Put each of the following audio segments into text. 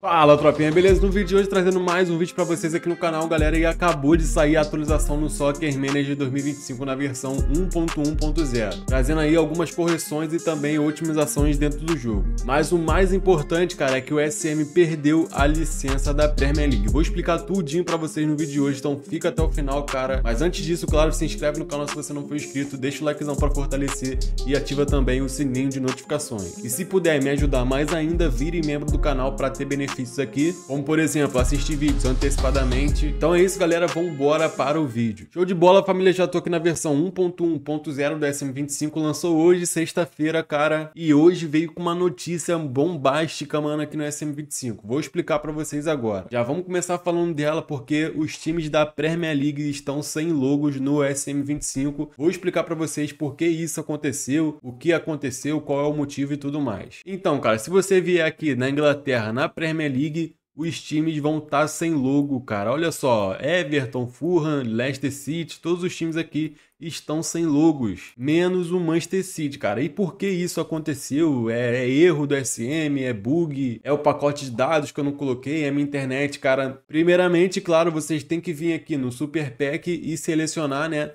Fala tropinha, beleza? No vídeo de hoje trazendo mais um vídeo para vocês aqui no canal, galera, e acabou de sair a atualização no Soccer Manager 2025 na versão 1.1.0, trazendo aí algumas correções e também otimizações dentro do jogo. Mas o mais importante, cara, é que o SM perdeu a licença da Premier League. Vou explicar tudinho para vocês no vídeo de hoje, então fica até o final, cara. Mas antes disso, claro, se inscreve no canal se você não for inscrito, deixa o likezão para fortalecer e ativa também o sininho de notificações. E se puder me ajudar mais ainda, vire membro do canal para ter benefícios benefícios aqui, como por exemplo, assistir vídeos antecipadamente. Então é isso, galera, vambora para o vídeo. Show de bola, família, já tô aqui na versão 1.1.0 do SM25, lançou hoje, sexta-feira, cara, e hoje veio com uma notícia bombástica, mano, aqui no SM25. Vou explicar para vocês agora. Já vamos começar falando dela porque os times da Premier League estão sem logos no SM25. Vou explicar para vocês por que isso aconteceu, o que aconteceu, qual é o motivo e tudo mais. Então, cara, se você vier aqui na Inglaterra, na Premier Premier League, os times vão estar tá sem logo, cara. Olha só, Everton, Fulham, Leicester City, todos os times aqui estão sem logos, menos o Manchester City, cara. E por que isso aconteceu? É, é, erro do SM, é bug, é o pacote de dados que eu não coloquei, é minha internet, cara. Primeiramente, claro, vocês têm que vir aqui no Super Pack e selecionar, né,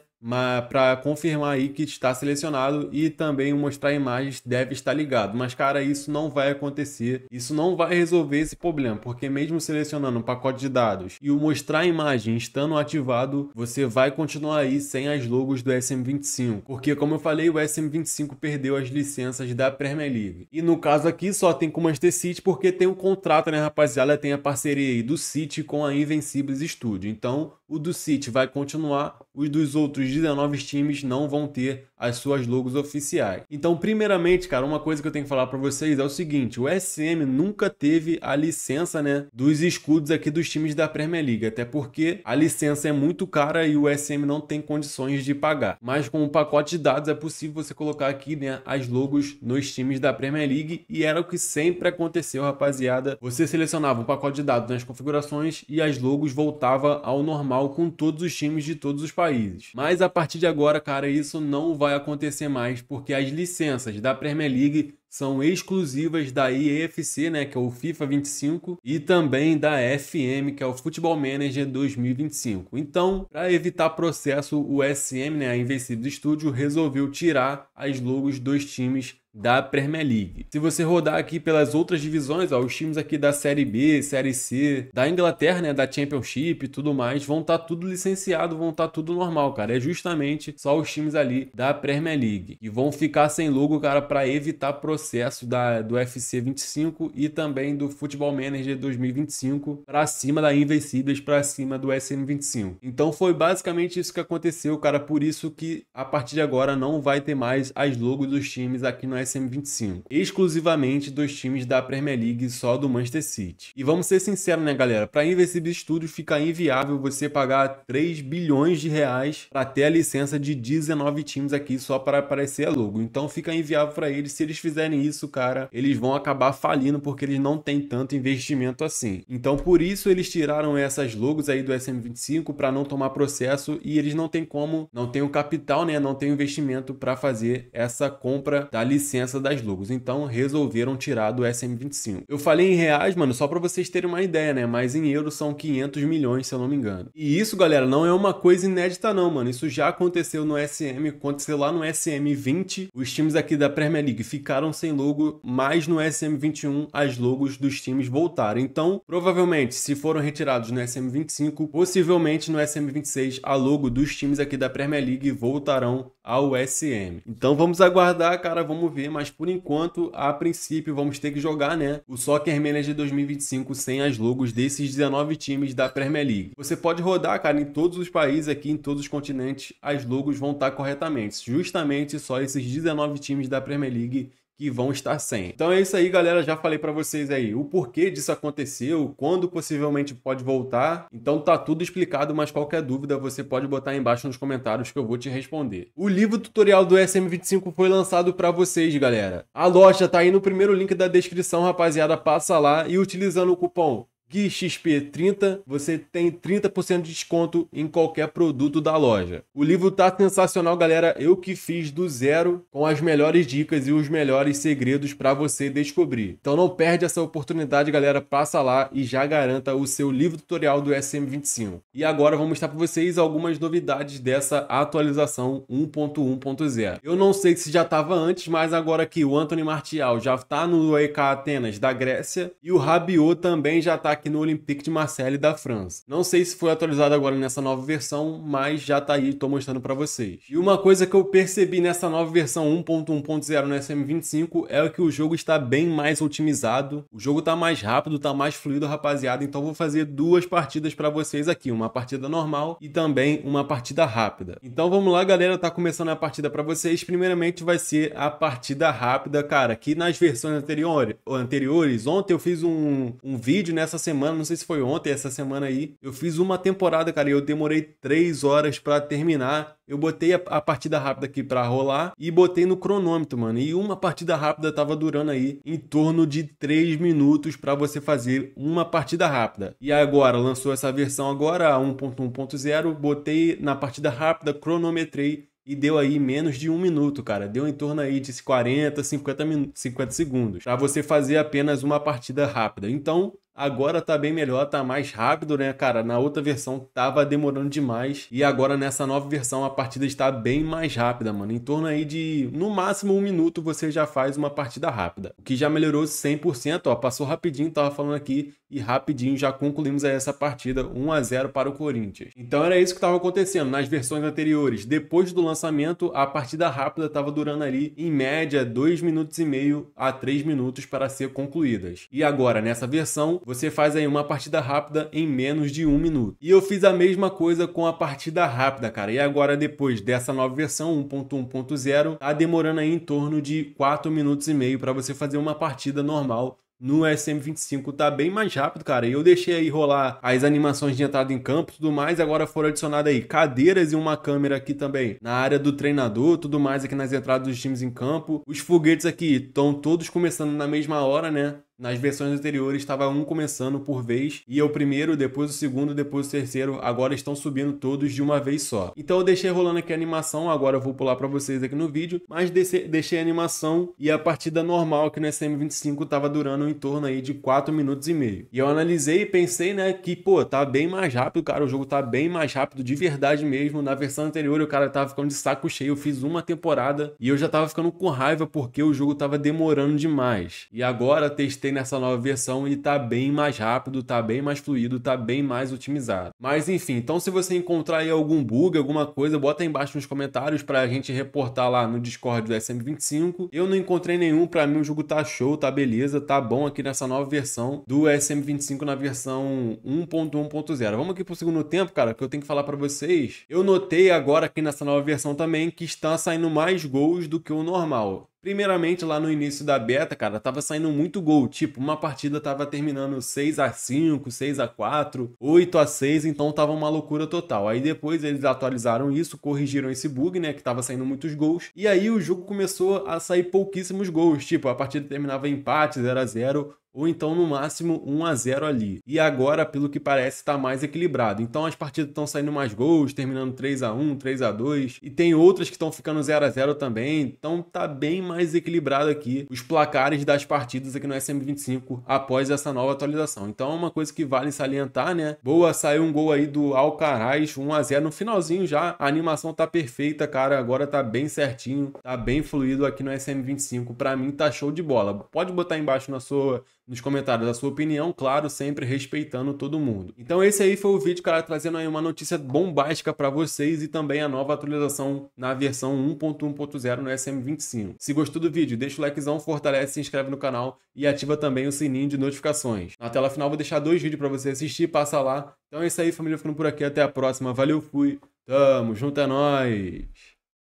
para confirmar aí que está selecionado e também mostrar imagens deve estar ligado. Mas, cara, isso não vai acontecer. Isso não vai resolver esse problema, porque mesmo selecionando um pacote de dados e o mostrar imagem estando ativado, você vai continuar aí sem as logos do SM25. Porque, como eu falei, o SM25 perdeu as licenças da Premier League. E no caso aqui, só tem com o Manchester City porque tem um contrato, né, rapaziada? Tem a parceria aí do City com a Invencibles Studio. Então, o do City vai continuar, os dos outros 19 times não vão ter as suas logos oficiais. Então, primeiramente, cara, uma coisa que eu tenho que falar para vocês é o seguinte, o SM nunca teve a licença, né, dos escudos aqui dos times da Premier League, até porque a licença é muito cara e o SM não tem condições de pagar. Mas com o um pacote de dados é possível você colocar aqui, né, as logos nos times da Premier League e era o que sempre aconteceu, rapaziada. Você selecionava o um pacote de dados nas configurações e as logos voltava ao normal final com todos os times de todos os países. Mas a partir de agora, cara, isso não vai acontecer mais, porque as licenças da Premier League são exclusivas da EAFC, né, que é o FIFA 25, e também da FM, que é o Football Manager 2025. Então, para evitar processo, o SM, né, a Invencível Studio, resolveu tirar as logos dos times da Premier League. Se você rodar aqui pelas outras divisões, ó, os times aqui da Série B, Série C, da Inglaterra, né, da Championship e tudo mais, vão estar tá tudo licenciado, vão estar tá tudo normal, cara. É justamente só os times ali da Premier League e vão ficar sem logo, cara, para evitar processo da do FC 25 e também do Futebol Manager 2025 para cima da Invencíveis para cima do SM25. Então foi basicamente isso que aconteceu, cara, por isso que a partir de agora não vai ter mais as logos dos times aqui no SM25, exclusivamente dos times da Premier League só do Manchester City. E vamos ser sinceros, né, galera? Para Invisible Studios fica inviável você pagar 3 bilhões de reais para ter a licença de 19 times aqui só para aparecer a logo. Então fica inviável para eles. Se eles fizerem isso, cara, eles vão acabar falindo porque eles não têm tanto investimento assim. Então por isso eles tiraram essas logos aí do SM25 para não tomar processo e eles não têm como, não tem o capital, né, não tem o investimento para fazer essa compra da licença licença das logos. Então resolveram tirar do SM25. Eu falei em reais, mano, só para vocês terem uma ideia, né? Mas em euros são 500 milhões, se eu não me engano. E isso, galera, não é uma coisa inédita não, mano. Isso já aconteceu no SM, aconteceu lá no SM20. Os times aqui da Premier League ficaram sem logo, mas no SM21 as logos dos times voltaram. Então, provavelmente, se foram retirados no SM25, possivelmente no SM26 a logo dos times aqui da Premier League voltarão a USM. Então vamos aguardar, cara, vamos ver, mas por enquanto, a princípio, vamos ter que jogar, né, o Soccer Manager 2025 sem as logos desses 19 times da Premier League. Você pode rodar, cara, em todos os países aqui, em todos os continentes, as logos vão estar corretamente, justamente só esses 19 times da Premier League que vão estar sem. Então é isso aí, galera. Já falei para vocês aí o porquê disso aconteceu, quando possivelmente pode voltar. Então tá tudo explicado, mas qualquer dúvida você pode botar aí embaixo nos comentários que eu vou te responder. O livro tutorial do SM25 foi lançado para vocês, galera. A loja tá aí no primeiro link da descrição, rapaziada. Passa lá e utilizando o cupom Gui XP30, você tem 30% de desconto em qualquer produto da loja. O livro tá sensacional, galera. Eu que fiz do zero com as melhores dicas e os melhores segredos para você descobrir. Então não perde essa oportunidade, galera. Passa lá e já garanta o seu livro tutorial do SM25. E agora vou mostrar para vocês algumas novidades dessa atualização 1.1.0. Eu não sei se já estava antes, mas agora que o Anthony Martial já está no EK Atenas da Grécia e o Rabiot também já está aqui no Olympique de Marseille da França. Não sei se foi atualizado agora nessa nova versão, mas já tá aí, tô mostrando para vocês. E uma coisa que eu percebi nessa nova versão 1.1.0 no SM25 é que o jogo está bem mais otimizado, o jogo tá mais rápido, tá mais fluido, rapaziada, então vou fazer duas partidas para vocês aqui, uma partida normal e também uma partida rápida. Então vamos lá, galera, tá começando a partida para vocês. Primeiramente vai ser a partida rápida, cara, que nas versões anteriores, anteriores ontem eu fiz um, um vídeo nessa semana semana, não sei se foi ontem, essa semana aí, eu fiz uma temporada, cara, e eu demorei três horas para terminar. Eu botei a, a, partida rápida aqui para rolar e botei no cronômetro, mano. E uma partida rápida tava durando aí em torno de três minutos para você fazer uma partida rápida. E agora lançou essa versão agora 1.1.0, botei na partida rápida, cronometrei e deu aí menos de um minuto, cara. Deu em torno aí de 40, 50, 50 segundos para você fazer apenas uma partida rápida. Então, Agora tá bem melhor, tá mais rápido, né, cara? Na outra versão tava demorando demais. E agora nessa nova versão a partida está bem mais rápida, mano. Em torno aí de, no máximo, um minuto você já faz uma partida rápida. O que já melhorou 100%, ó. Passou rapidinho, tava falando aqui. E rapidinho já concluímos aí essa partida 1 a 0 para o Corinthians. Então era isso que estava acontecendo nas versões anteriores. Depois do lançamento, a partida rápida estava durando ali, em média, 2 minutos e meio a 3 minutos para ser concluídas. E agora, nessa versão, você faz aí uma partida rápida em menos de um minuto. E eu fiz a mesma coisa com a partida rápida, cara. E agora, depois dessa nova versão 1.1.0, tá demorando aí em torno de 4 minutos e meio para você fazer uma partida normal no SM25 tá bem mais rápido, cara. E Eu deixei aí rolar as animações de entrada em campo tudo mais. Agora foram adicionadas aí cadeiras e uma câmera aqui também na área do treinador, tudo mais aqui nas entradas dos times em campo. Os foguetes aqui estão todos começando na mesma hora, né? Nas versões anteriores estava um começando por vez, é o primeiro, depois o segundo, depois o terceiro, agora estão subindo todos de uma vez só. Então eu deixei rolando aqui a animação, agora eu vou pular para vocês aqui no vídeo, mas deixei a animação e a partida normal aqui no SM25 estava durando em torno aí de 4 minutos e meio. E eu analisei e pensei, né, que pô, tá bem mais rápido, cara, o jogo tá bem mais rápido de verdade mesmo. Na versão anterior o cara tava ficando de saco cheio, eu fiz uma temporada e eu já tava ficando com raiva porque o jogo tava demorando demais. E agora testei nessa nova versão e tá bem mais rápido, tá bem mais fluido, tá bem mais otimizado. Mas enfim, então se você encontrar aí algum bug, alguma coisa, bota aí embaixo nos comentários pra gente reportar lá no Discord do SM25. Eu não encontrei nenhum, pra mim o jogo tá show, tá beleza, tá bom aqui nessa nova versão do SM25 na versão 1.1.0. Vamos aqui pro segundo tempo, cara, que eu tenho que falar pra vocês. Eu notei agora aqui nessa nova versão também que está saindo mais gols do que o normal. Primeiramente, lá no início da beta, cara, tava saindo muito gol. Tipo, uma partida tava terminando 6 a 5 6 a 4 8 a 6 então tava uma loucura total. Aí depois eles atualizaram isso, corrigiram esse bug, né, que tava saindo muitos gols. E aí o jogo começou a sair pouquíssimos gols. Tipo, a partida terminava empate, 0 x 0 ou então no máximo 1 a 0 ali. E agora, pelo que parece, está mais equilibrado. Então as partidas estão saindo mais gols, terminando 3 a 1, 3 a 2, e tem outras que estão ficando 0 a 0 também. Então tá bem mais equilibrado aqui os placares das partidas aqui no SM25 após essa nova atualização. Então é uma coisa que vale salientar, né? Boa, saiu um gol aí do Alcaraz, 1 a 0 no finalzinho já. A animação tá perfeita, cara. Agora tá bem certinho, tá bem fluido aqui no SM25. Para mim tá show de bola. Pode botar embaixo na sua nos comentários a sua opinião, claro, sempre respeitando todo mundo. Então esse aí foi o vídeo, cara, trazendo aí uma notícia bombástica para vocês e também a nova atualização na versão 1.1.0 no SM25. Se gostou do vídeo, deixa o likezão, fortalece, se inscreve no canal e ativa também o sininho de notificações. Na tela final vou deixar dois vídeos para você assistir, passa lá. Então é isso aí, família, ficando por aqui, até a próxima. Valeu, fui. Tamo junto, é nóis!